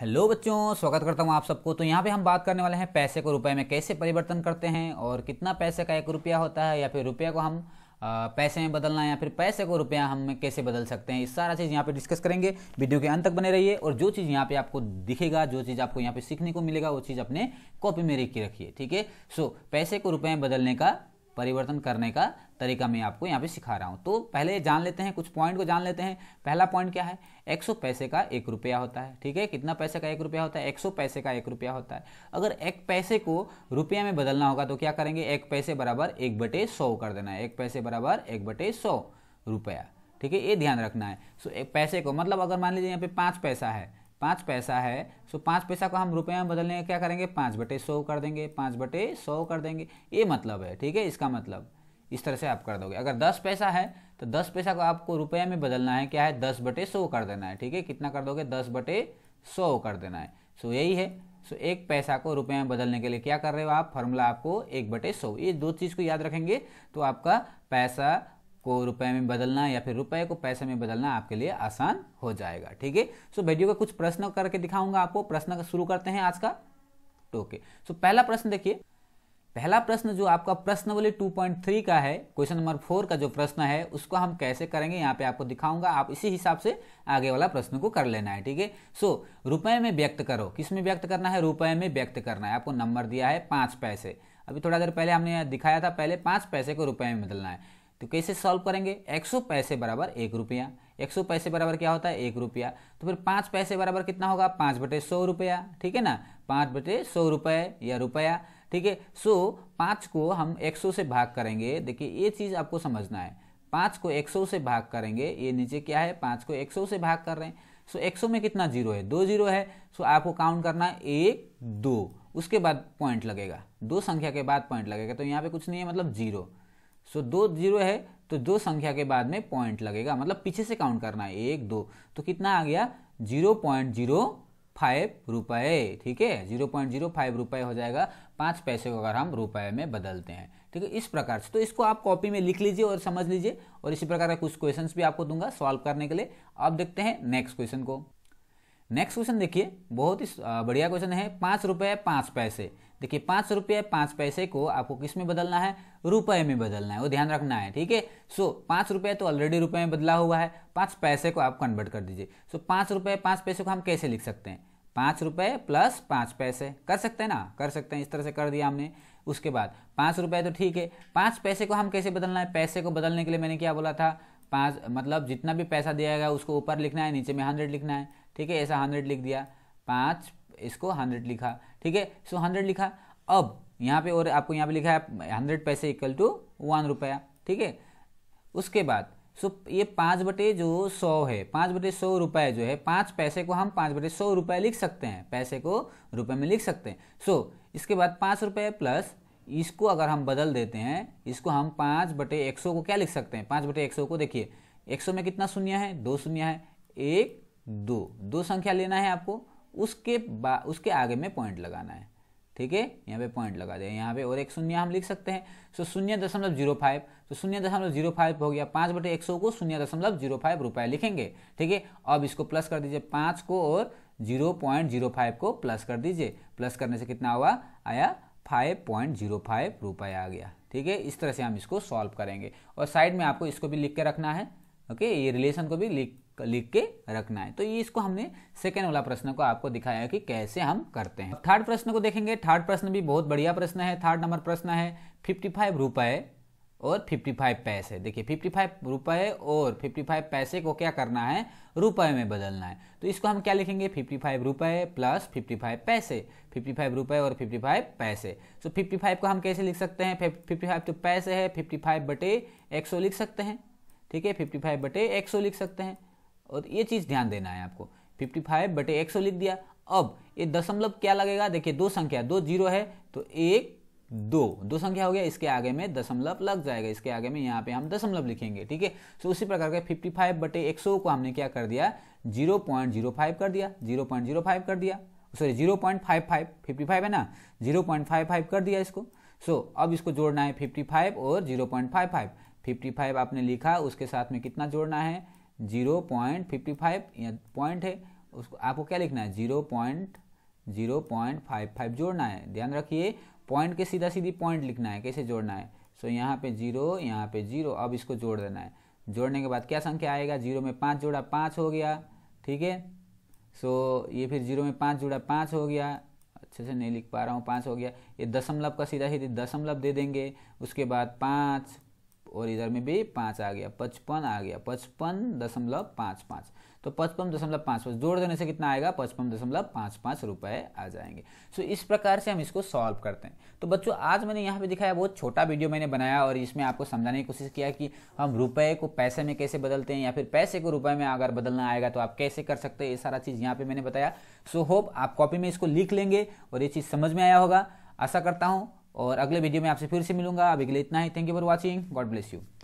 hello बच्चों स्वागत करता हूँ आप सबको तो यहाँ पे हम बात करने वाले हैं पैसे को रुपए में कैसे परिवर्तन करते हैं और कितना पैसे का एक रुपया होता है या फिर रुपया को हम पैसे में बदलना या फिर पैसे को रुपया हम कैसे बदल सकते हैं इस सारा चीज़ यहाँ पे डिस्कस करेंगे वीडियो के अंत तक बने रहिए और जो चीज़ यहाँ पे आपको दिखेगा जो चीज़ आपको यहाँ पे सीखने को मिलेगा वो चीज़ अपने कॉपी में रेख के रखिए ठीक है सो पैसे को रुपये में बदलने का परिवर्तन करने का तरीका मैं आपको यहाँ पे सिखा रहा हूँ तो पहले जान लेते हैं कुछ पॉइंट को जान लेते हैं पहला पॉइंट क्या है एक सौ पैसे का एक रुपया होता है ठीक है कितना पैसे का एक रुपया होता है एक सौ पैसे का एक रुपया होता है अगर एक पैसे को रुपया में बदलना होगा तो क्या करेंगे एक पैसे बराबर एक बटे सौ कर देना है एक पैसे बराबर एक बटे सौ रुपया ठीक है ये ध्यान रखना है सो एक पैसे को मतलब अगर मान लीजिए यहाँ पे पाँच पैसा है पाँच पैसा है सो तो पाँच पैसा को हम रुपये में बदलने का क्या करेंगे पाँच बटे सौ कर देंगे पाँच बटे सौ कर देंगे ये मतलब है ठीक है इसका मतलब इस तरह से आप कर दोगे अगर दस पैसा है तो दस पैसा को आपको रुपये में बदलना है क्या है दस बटे सौ कर देना है ठीक है कितना कर दोगे दस बटे सौ कर देना है सो तो यही है सो तो एक पैसा को रुपये में बदलने के लिए क्या कर रहे हो आप फॉर्मूला आपको एक बटे सौ ये दो चीज़ को याद रखेंगे तो आपका पैसा को रुपए में बदलना या फिर रुपए को पैसे में बदलना आपके लिए आसान हो जाएगा ठीक है सो वीडियो का कुछ प्रश्न करके दिखाऊंगा आपको प्रश्न शुरू करते हैं आज का ओके सो पहला प्रश्न देखिए पहला प्रश्न जो आपका प्रश्नवली 2.3 का है क्वेश्चन नंबर फोर का जो प्रश्न है उसको हम कैसे करेंगे यहाँ पे आपको दिखाऊंगा आप इसी हिसाब से आगे वाला प्रश्न को कर लेना है ठीक है सो रुपए में व्यक्त करो किस में व्यक्त करना है रुपए में व्यक्त करना है आपको नंबर दिया है पांच पैसे अभी थोड़ा देर पहले हमने दिखाया था पहले पांच पैसे को रुपए में बदलना है तो कैसे सॉल्व करेंगे एक सौ पैसे बराबर एक रुपया एक सौ पैसे बराबर क्या होता है एक रुपया तो फिर पाँच पैसे बराबर कितना होगा पाँच बटे सौ रुपया ठीक है ना पाँच बटे सौ रुपये या रुपया ठीक है सो पाँच को हम एक सौ से भाग करेंगे देखिए ये चीज़ आपको समझना है पाँच को एक सौ से भाग करेंगे ये नीचे क्या है पाँच को एक सौ से भाग कर रहे हैं सो एक सौ में कितना जीरो है दो जीरो है सो आपको काउंट करना है एक दो उसके बाद पॉइंट लगेगा दो संख्या के बाद पॉइंट लगेगा तो यहाँ पे कुछ नहीं है मतलब जीरो सो दो जीरो है तो दो संख्या के बाद में पॉइंट लगेगा मतलब पीछे से काउंट करना है एक दो तो कितना आ गया जीरो पॉइंट जीरो फाइव रुपये ठीक है जीरो पॉइंट जीरो फाइव रुपये हो जाएगा पाँच पैसे को अगर हम रुपये में बदलते हैं ठीक है इस प्रकार से तो इसको आप कॉपी में लिख लीजिए और समझ लीजिए और इसी प्रकार का कुछ क्वेश्चन भी आपको दूंगा सॉल्व करने के लिए अब देखते हैं नेक्स्ट क्वेश्चन को नेक्स्ट क्वेश्चन देखिए बहुत ही बढ़िया क्वेश्चन है पाँच रुपये पाँच पैसे देखिए पाँच रुपये पाँच पैसे को आपको किस में बदलना है रुपए में बदलना है वो ध्यान रखना है ठीक है सो पाँच रुपये तो ऑलरेडी रुपए में बदला हुआ है पाँच पैसे को आप कन्वर्ट कर दीजिए सो पाँच रुपये पाँच पैसे को हम कैसे लिख सकते हैं पाँच रुपये प्लस पाँच पैसे कर सकते हैं ना कर सकते हैं इस तरह से कर दिया हमने उसके बाद पाँच रुपये तो ठीक है पाँच पैसे को हम कैसे बदलना है पैसे को बदलने के लिए मैंने क्या बोला था पाँच मतलब जितना भी पैसा दिया गया उसको ऊपर लिखना है नीचे में हंड्रेड लिखना है ठीक है ऐसा हंड्रेड लिख दिया पाँच इसको हंड्रेड लिखा ठीक है सो हंड्रेड लिखा अब यहाँ पे और आपको यहाँ पे लिखा है हंड्रेड पैसे इक्वल टू वन रुपया ठीक है उसके बाद सो ये पाँच बटे जो सौ है पाँच बटे सौ रुपये जो है पाँच पैसे को हम पाँच बटे सौ रुपये लिख सकते हैं पैसे को रुपए में लिख सकते हैं सो इसके बाद पाँच रुपये प्लस इसको अगर हम बदल देते हैं इसको हम पाँच बटे एक सौ को क्या लिख सकते हैं पाँच बटे एक सौ को देखिए एक सौ में कितना शून्य है दो शून्य है एक दो दो संख्या लेना है आपको उसके उसके आगे में पॉइंट लगाना है ठीक है यहाँ पे पॉइंट लगा दिया यहाँ पे और एक शून्य हम लिख सकते हैं सो शून्य दशमलव जीरो फाइव तो शून्य दशमलव जीरो फाइव हो गया पाँच बटे एक सौ को शून्य दशमलव जीरो फाइव रुपये लिखेंगे ठीक है अब इसको प्लस कर दीजिए पाँच को और जीरो पॉइंट जीरो फाइव को प्लस कर दीजिए प्लस करने से कितना हुआ आया फाइव पॉइंट जीरो फाइव रुपये आ गया ठीक है इस तरह से हम इसको सॉल्व करेंगे और साइड में आपको इसको भी लिख के रखना है ओके ये रिलेशन को भी लिख लिख के रखना है तो ये इसको हमने सेकेंड वाला प्रश्न को आपको दिखाया कि कैसे हम करते हैं थर्ड प्रश्न को देखेंगे थर्ड प्रश्न भी बहुत बढ़िया प्रश्न है थर्ड नंबर प्रश्न है फिफ्टी फाइव रुपये और फिफ्टी फाइव पैसे देखिए फिफ्टी फाइव रुपए और फिफ्टी फाइव पैसे को क्या करना है रुपए में बदलना है तो इसको हम क्या लिखेंगे फिफ्टी फाइव रुपए प्लस फिफ्टी फाइव पैसे फिफ्टी फाइव रुपए और फिफ्टी फाइव पैसे तो फिफ्टी फाइव को हम कैसे लिख सकते हैं फिफ्टी फाइव तो पैसे है फिफ्टी फाइव बटे एक्सो लिख सकते हैं ठीक है फिफ्टी फाइव बटे एक सौ लिख सकते हैं और ये चीज़ ध्यान देना है आपको फिफ्टी फाइव बटे एक सौ लिख दिया अब ये दशमलव क्या लगेगा देखिए दो संख्या दो जीरो है तो एक दो दो संख्या हो गया इसके आगे में दशमलव लग जाएगा इसके आगे में यहाँ पे हम दशमलव लिखेंगे ठीक है सो तो उसी प्रकार के 55 फाइव बटे एक को हमने क्या कर दिया 0.05 कर दिया 0.05 कर दिया सॉरी 0.55 फाइव है ना 0.55 कर दिया इसको सो so, अब इसको जोड़ना है 55 और 0.55 फिफ्टी फाइव आपने लिखा उसके साथ में कितना जोड़ना है जीरो पॉइंट फिफ्टी फाइव या पॉइंट है उसको आपको क्या लिखना है zero point zero point five five जोड़ना है ध्यान रखिए पॉइंट के सीधा सीधी पॉइंट लिखना है कैसे जोड़ना है सो so, यहाँ पे जीरो यहाँ पे जीरो अब इसको जोड़ देना है जोड़ने के बाद क्या संख्या आएगा जीरो में पाँच जोड़ा पाँच हो गया ठीक है सो ये फिर जीरो में पाँच जोड़ा पाँच हो गया अच्छे से नहीं लिख पा रहा हूँ पाँच हो गया ये दशमलव का सीधा सीधे दशमलव दे देंगे उसके बाद पाँच और इधर में भी पाँच आ गया पचपन आ गया पचपन दशमलव पाँच पाँच तो पचपन दशमलव पाँच पाँच जोड़ देने से कितना आएगा पचपन दशमलव पाँच पाँच रुपये आ जाएंगे सो इस प्रकार से हम इसको सॉल्व करते हैं तो बच्चों आज मैंने यहाँ पे दिखाया बहुत छोटा वीडियो मैंने बनाया और इसमें आपको समझाने की कोशिश किया कि हम रुपये को पैसे में कैसे बदलते हैं या फिर पैसे को रुपये में अगर बदलना आएगा तो आप कैसे कर सकते हैं ये सारा चीज़ यहाँ पर मैंने बताया सो होप आप कॉपी में इसको लिख लेंगे और ये चीज़ समझ में आया होगा आशा करता हूँ और अगले वीडियो में आपसे फिर से मिलूंगा अभी के लिए इतना ही thank you for watching God bless you